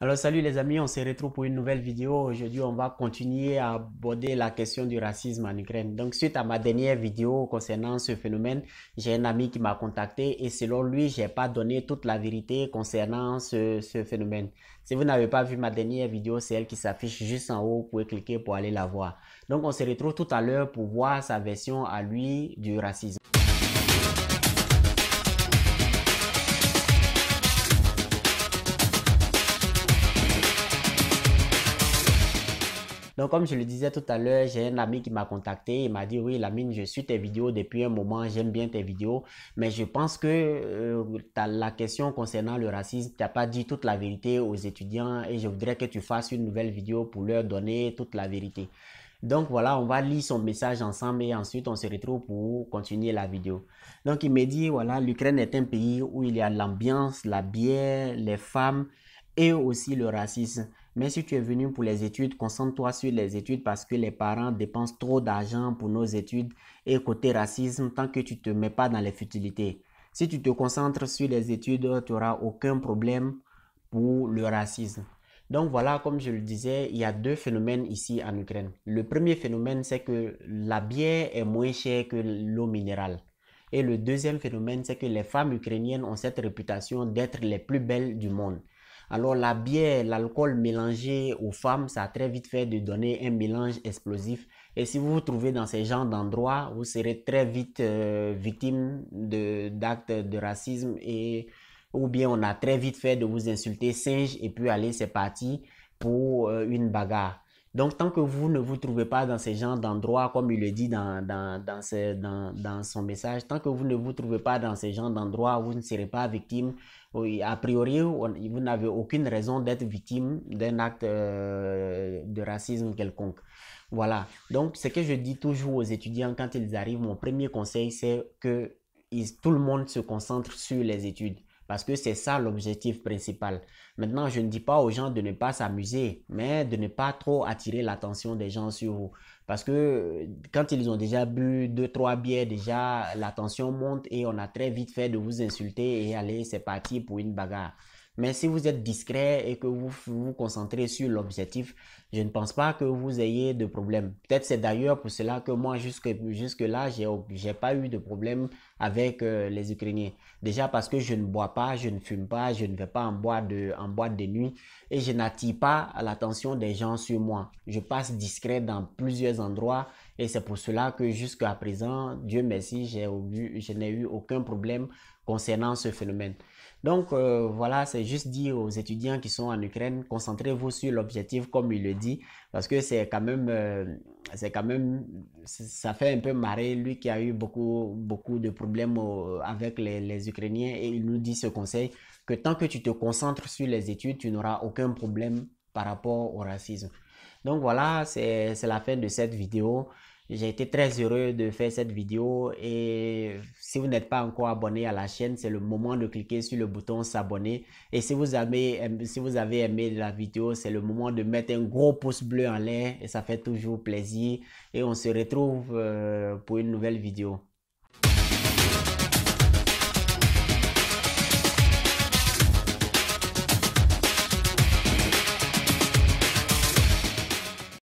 Alors salut les amis, on se retrouve pour une nouvelle vidéo. Aujourd'hui, on va continuer à aborder la question du racisme en Ukraine. Donc suite à ma dernière vidéo concernant ce phénomène, j'ai un ami qui m'a contacté et selon lui, j'ai pas donné toute la vérité concernant ce, ce phénomène. Si vous n'avez pas vu ma dernière vidéo, c'est elle qui s'affiche juste en haut. Vous pouvez cliquer pour aller la voir. Donc on se retrouve tout à l'heure pour voir sa version à lui du racisme. Donc, comme je le disais tout à l'heure, j'ai un ami qui m'a contacté. et m'a dit Oui, Lamine, je suis tes vidéos depuis un moment, j'aime bien tes vidéos, mais je pense que euh, la question concernant le racisme, tu n'as pas dit toute la vérité aux étudiants et je voudrais que tu fasses une nouvelle vidéo pour leur donner toute la vérité. Donc voilà, on va lire son message ensemble et ensuite on se retrouve pour continuer la vidéo. Donc il me dit, voilà, l'Ukraine est un pays où il y a l'ambiance, la bière, les femmes et aussi le racisme. Mais si tu es venu pour les études, concentre-toi sur les études parce que les parents dépensent trop d'argent pour nos études et côté racisme, tant que tu ne te mets pas dans les futilités. Si tu te concentres sur les études, tu n'auras aucun problème pour le racisme. Donc voilà, comme je le disais, il y a deux phénomènes ici en Ukraine. Le premier phénomène, c'est que la bière est moins chère que l'eau minérale. Et le deuxième phénomène, c'est que les femmes ukrainiennes ont cette réputation d'être les plus belles du monde. Alors la bière, l'alcool mélangé aux femmes, ça a très vite fait de donner un mélange explosif. Et si vous vous trouvez dans ces genres d'endroits, vous serez très vite euh, victime d'actes de, racisme et ou bien on a très vite fait de vous insulter singe et puis aller c'est parti pour euh, une bagarre. Donc, tant que vous ne vous trouvez pas dans ces genres d'endroits, comme il le dit dans, dans, son message, tant que vous ne vous trouvez pas dans ces genres d'endroits, vous ne serez pas victime. A priori, vous n'avez aucune raison d'être victime d'un acte euh, de racisme quelconque. Voilà. Donc, ce que je dis toujours aux étudiants quand ils arrivent, mon premier conseil, c'est que tout le monde se concentre sur les études parce que c'est ça l'objectif principal. Maintenant, je ne dis pas aux gens de ne pas s'amuser, mais de ne pas trop attirer l'attention des gens sur vous. Parce que euh, quand ils ont déjà bu deux, trois bières, déjà l'attention monte et on a très vite fait de vous insulter et allez, c'est parti pour une bagarre. Mais si vous êtes discret et que vous vous concentrez sur l'objectif, je ne pense pas que vous ayez de problème. Peut-être c'est d'ailleurs pour cela que moi, jusque, jusque là, j'ai pas eu de problème avec euh, les Ukrainiens. Déjà parce que je ne bois pas, je ne fume pas, je ne vais pas en boîte de, en boîte de nuit et je n'attire pas l'attention des gens sur moi. Je passe discret dans plusieurs endroits et c'est pour cela que jusqu'à présent, Dieu merci, eu, je n'ai eu aucun problème concernant ce phénomène. Donc euh, voilà, c'est juste dire aux étudiants qui sont en Ukraine, concentrez-vous sur l'objectif comme il le dit, parce que c'est quand même, euh, c'est quand même, ça fait un peu marrer lui qui a eu beaucoup, beaucoup de problèmes avec les, Ukrainiens et il nous dit ce conseil que tant que tu te concentres sur les études, tu n'auras aucun problème par rapport au racisme. Donc voilà, c'est la fin de cette vidéo. J'ai été très heureux de faire cette vidéo et si vous n'êtes pas encore abonné à la chaîne, c'est le moment de cliquer sur le bouton s'abonner. Et si vous, avez, aimé la vidéo, c'est le moment de mettre un gros pouce bleu en l'air et ça fait toujours plaisir. Et on se retrouve euh, pour une nouvelle vidéo.